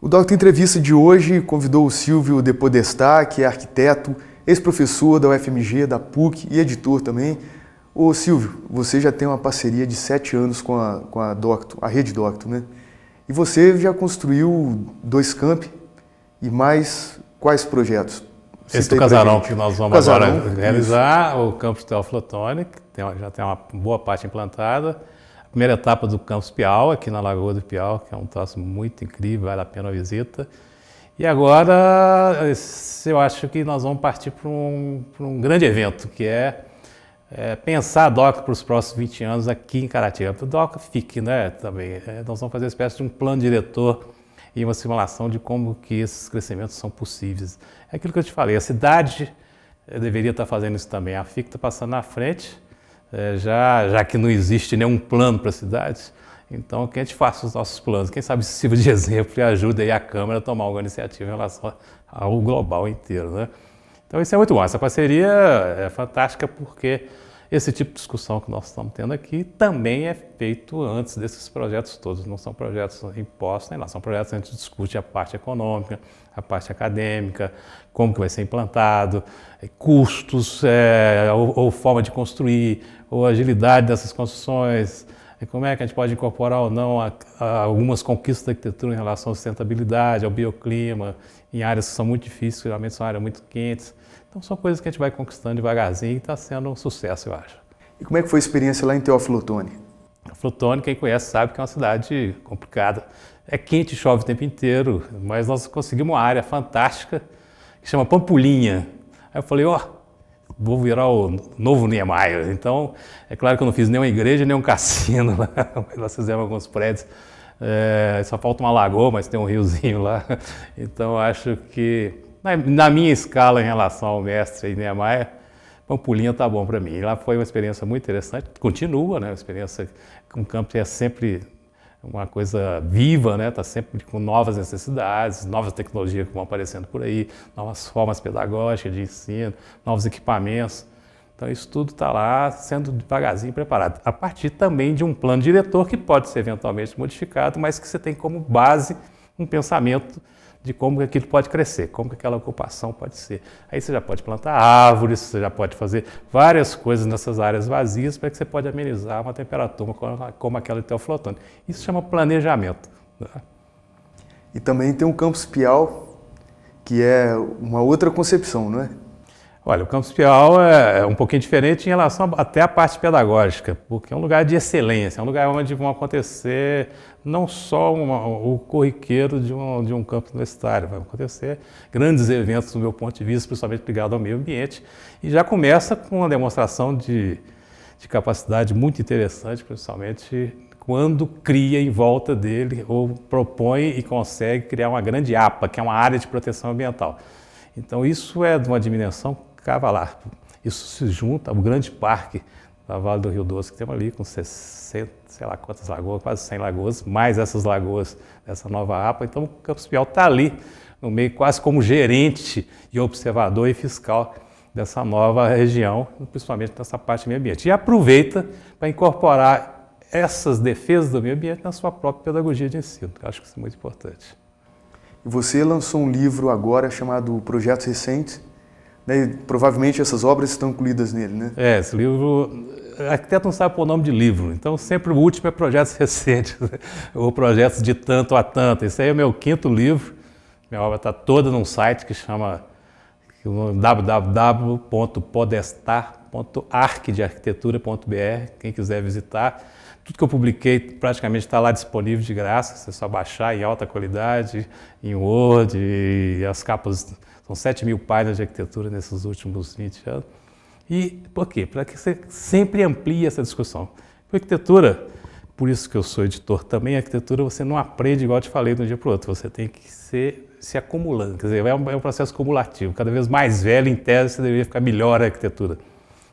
O Doctor Entrevista de hoje convidou o Silvio De Podestá, que é arquiteto, ex-professor da UFMG, da PUC e editor também. Ô Silvio, você já tem uma parceria de sete anos com a, com a Docto, a rede Docto, né? E você já construiu dois camp e mais quais projetos? Cita Esse do casarão que nós vamos casarão, agora realizar, isso. o campus Teoflotone, que tem, já tem uma boa parte implantada, primeira etapa do Campus Piau, aqui na Lagoa do Piau, que é um troço muito incrível, vale a pena a visita. E agora eu acho que nós vamos partir para um, para um grande evento, que é, é, pensar a DOCA para os próximos 20 anos aqui em Caratinga. A DOCA fique, né, também. É, nós vamos fazer uma espécie de um plano diretor e uma simulação de como que esses crescimentos são possíveis. É aquilo que eu te falei, a cidade eh, deveria estar fazendo isso também. A FIC está passando na frente é, já, já que não existe nenhum plano para cidades, então que a gente faça os nossos planos. Quem sabe isso sirva de exemplo e ajuda aí a Câmara a tomar alguma iniciativa em relação ao global inteiro. Né? Então isso é muito bom. Essa parceria é fantástica porque esse tipo de discussão que nós estamos tendo aqui também é feito antes desses projetos todos, não são projetos impostos, nem lá, são projetos que a gente discute a parte econômica, a parte acadêmica, como que vai ser implantado, eh, custos, é, ou, ou forma de construir, ou agilidade dessas construções, e é, como é que a gente pode incorporar ou não a, a algumas conquistas da arquitetura em relação à sustentabilidade, ao bioclima, em áreas que são muito difíceis, geralmente são áreas muito quentes. Então são coisas que a gente vai conquistando devagarzinho e está sendo um sucesso, eu acho. E como é que foi a experiência lá em Teófilo Otoni? Teófilo quem conhece sabe que é uma cidade complicada. É quente, chove o tempo inteiro, mas nós conseguimos uma área fantástica que chama Pampulinha. Aí eu falei, ó, oh, vou virar o novo Niemeyer. Então, é claro que eu não fiz nenhuma igreja, nem um cassino lá, mas nós fizemos alguns prédios. É, só falta uma lagoa, mas tem um riozinho lá. Então, acho que na, minha escala em relação ao mestre e Niemeyer, Pampulinha tá bom para mim. E lá foi uma experiência muito interessante, continua, né? Uma experiência, um campo que é sempre uma coisa viva, né? Está sempre com novas necessidades, novas tecnologias que vão aparecendo por aí, novas formas pedagógicas de ensino, novos equipamentos. Então isso tudo está lá sendo devagarzinho preparado, a partir também de um plano diretor que pode ser eventualmente modificado, mas que você tem como base um pensamento de como aquilo pode crescer, como aquela ocupação pode ser. Aí você já pode plantar árvores, você já pode fazer várias coisas nessas áreas vazias para que você pode amenizar uma temperatura como aquela de teoflotone. Isso chama planejamento. Né? E também tem um campus espial que é uma outra concepção, não é? Olha, o Campus Piau é, é um pouquinho diferente em relação até à parte pedagógica, porque é um lugar de excelência, é um lugar onde vão acontecer não só uma, o corriqueiro de um, de um campus universitário, vai acontecer grandes eventos do meu ponto de vista, principalmente ligado ao meio ambiente, e já começa com uma demonstração de, de capacidade muito interessante, principalmente quando cria em volta dele ou propõe e consegue criar uma grande APA, que é uma área de proteção ambiental. Então isso é de uma dimensão ficava lá. Isso se junta ao grande parque da Vale do Rio Doce que temos ali, com 60, sei lá quantas lagoas, quase 100 lagoas, mais essas lagoas dessa nova APA. Então, o Campos Pial está ali, no meio, quase como gerente e observador e fiscal dessa nova região, principalmente nessa parte do meio ambiente. E aproveita para incorporar essas defesas do meio ambiente na sua própria pedagogia de ensino, que eu acho que isso é muito importante. você lançou um livro agora chamado Projetos Recentes, né? E provavelmente essas obras estão incluídas nele, né? É, esse livro arquiteto não sabe pôr o nome de livro, então sempre o último é projetos recentes, ou projetos de tanto a tanto. Esse aí é o meu quinto livro, minha obra está toda num site que chama www.podestar.arcdearquitetura.br, quem quiser visitar. Tudo que eu publiquei praticamente está lá disponível de graça, você só baixar em alta qualidade, em Word, e as capas são 7 mil páginas de arquitetura nesses últimos 20 anos. E por quê? Para que você sempre amplie essa discussão. Porque arquitetura, por isso que eu sou editor também, arquitetura você não aprende igual eu te falei de um dia para o outro, você tem que ser, se acumulando, quer dizer, é um, é um processo cumulativo. Cada vez mais velho em tese você deveria ficar melhor a arquitetura.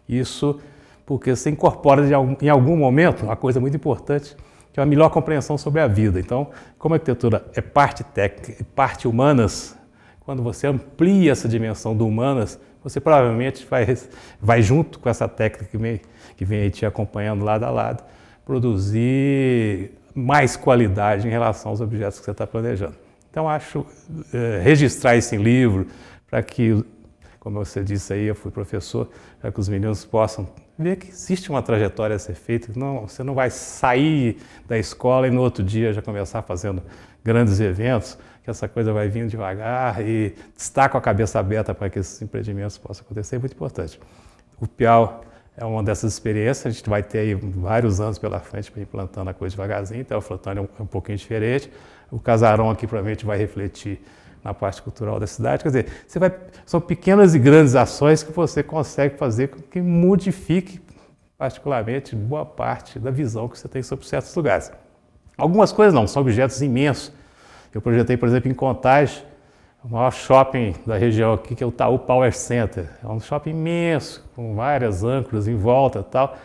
Isso porque você incorpora algum, em algum momento uma coisa muito importante, que é uma melhor compreensão sobre a vida. Então, como a arquitetura é parte técnica e parte humanas, quando você amplia essa dimensão do humanas, você provavelmente vai, vai junto com essa técnica que vem, que vem te acompanhando lado a lado, produzir mais qualidade em relação aos objetos que você está planejando. Então, acho eh, registrar esse livro para que como você disse aí, eu fui professor, para é que os meninos possam ver que existe uma trajetória a ser feita. Não, você não vai sair da escola e no outro dia já começar fazendo grandes eventos, que essa coisa vai vindo devagar e estar com a cabeça aberta para que esses empreendimentos possam acontecer. É muito importante. O Piau é uma dessas experiências, a gente vai ter aí vários anos pela frente para implantando a coisa devagarzinho, então o Flotônio é, é um pouquinho diferente. O casarão aqui provavelmente vai refletir na parte cultural da cidade. Quer dizer, você vai, são pequenas e grandes ações que você consegue fazer que modifique, particularmente, boa parte da visão que você tem sobre certos lugares. Algumas coisas não, são objetos imensos. Eu projetei, por exemplo, em Contagem, o maior shopping da região aqui, que é o Taú Power Center. É um shopping imenso, com várias âncoras em volta e tal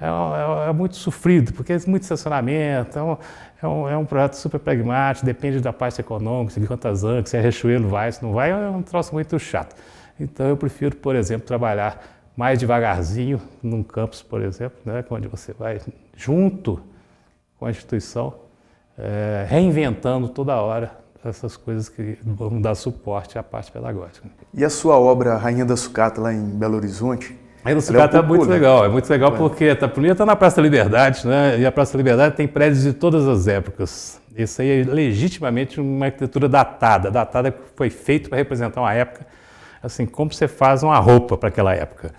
é, é, é, muito sofrido, porque é muito estacionamento, é um, é um, é um projeto super pragmático, depende da parte econômica, de quantas anos, se é Riachuelo vai, se não vai, é um troço muito chato. Então eu prefiro, por exemplo, trabalhar mais devagarzinho num campus, por exemplo, né, onde você vai junto com a instituição, é, reinventando toda hora essas coisas que vão dar suporte à parte pedagógica. E a sua obra Rainha da Sucata, lá em Belo Horizonte, Aí no sucata é um muito né? legal, é muito legal é. porque a primeiro está na Praça da Liberdade, né? E a Praça da Liberdade tem prédios de todas as épocas. Isso aí é legitimamente uma arquitetura datada, datada que foi feito para representar uma época, assim como você faz uma roupa para aquela época.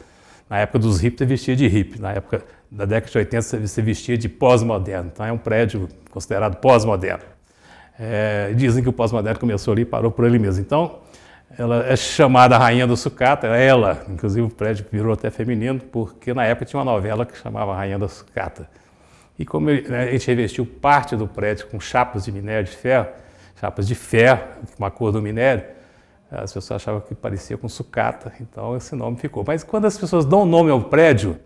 Na época dos hippies, você vestia de hippie. Na época da década de 80, você vestia de pós-moderno. Então, é um prédio considerado pós-moderno. É, dizem que o pós-moderno começou ali e parou por ele mesmo. Então, ela é chamada Rainha do Sucata, é ela, inclusive o prédio virou até feminino, porque na época tinha uma novela que chamava Rainha da Sucata. E como né, a gente revestiu parte do prédio com chapas de minério de ferro, chapas de ferro com a cor do minério, as pessoas achavam que parecia com sucata, então esse nome ficou. Mas quando as pessoas dão nome ao prédio,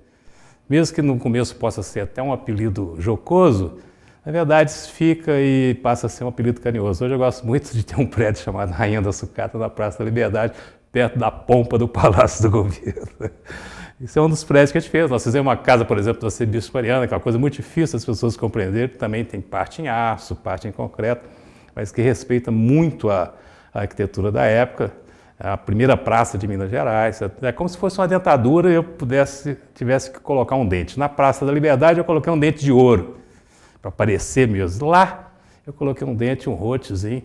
mesmo que no começo possa ser até um apelido jocoso, na verdade, isso fica e passa a ser um apelido carinhoso. Hoje eu gosto muito de ter um prédio chamado Rainha da Sucata na Praça da Liberdade, perto da pompa do Palácio do Governo. Isso é um dos prédios que a gente fez. Nós fizemos uma casa, por exemplo, da Cebispo Mariana, que é uma coisa muito difícil as pessoas compreenderem, que também tem parte em aço, parte em concreto, mas que respeita muito a, a arquitetura da época, é a primeira praça de Minas Gerais. É como se fosse uma dentadura e eu pudesse, tivesse que colocar um dente. Na Praça da Liberdade eu coloquei um dente de ouro para parecer mesmo. Lá eu coloquei um dente, um rotezinho,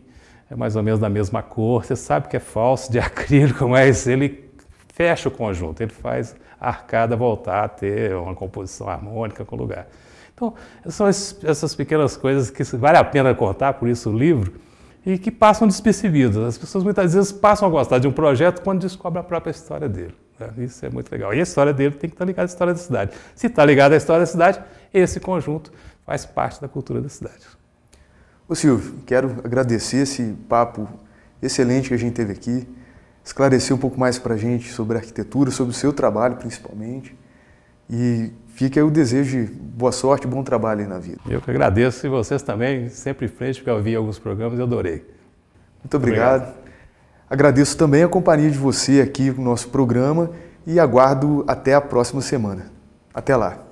é mais ou menos da mesma cor. Você sabe que é falso de acrílico, mas ele fecha o conjunto, ele faz a arcada voltar a ter uma composição harmônica com o lugar. Então, são essas pequenas coisas que vale a pena contar, por isso o livro, e que passam despercebidas. As pessoas muitas vezes passam a gostar de um projeto quando descobrem a própria história dele. É, isso é muito legal. E a história dele tem que estar ligada à história da cidade. Se está ligada à história da cidade, esse conjunto faz parte da cultura da cidade. Ô Silvio, quero agradecer esse papo excelente que a gente teve aqui, esclarecer um pouco mais para a gente sobre a arquitetura, sobre o seu trabalho principalmente. E fica aí o desejo de boa sorte, bom trabalho aí na vida. Eu que agradeço e vocês também, sempre em frente, porque eu vi alguns programas e adorei. Muito obrigado. obrigado. Agradeço também a companhia de você aqui no nosso programa e aguardo até a próxima semana. Até lá!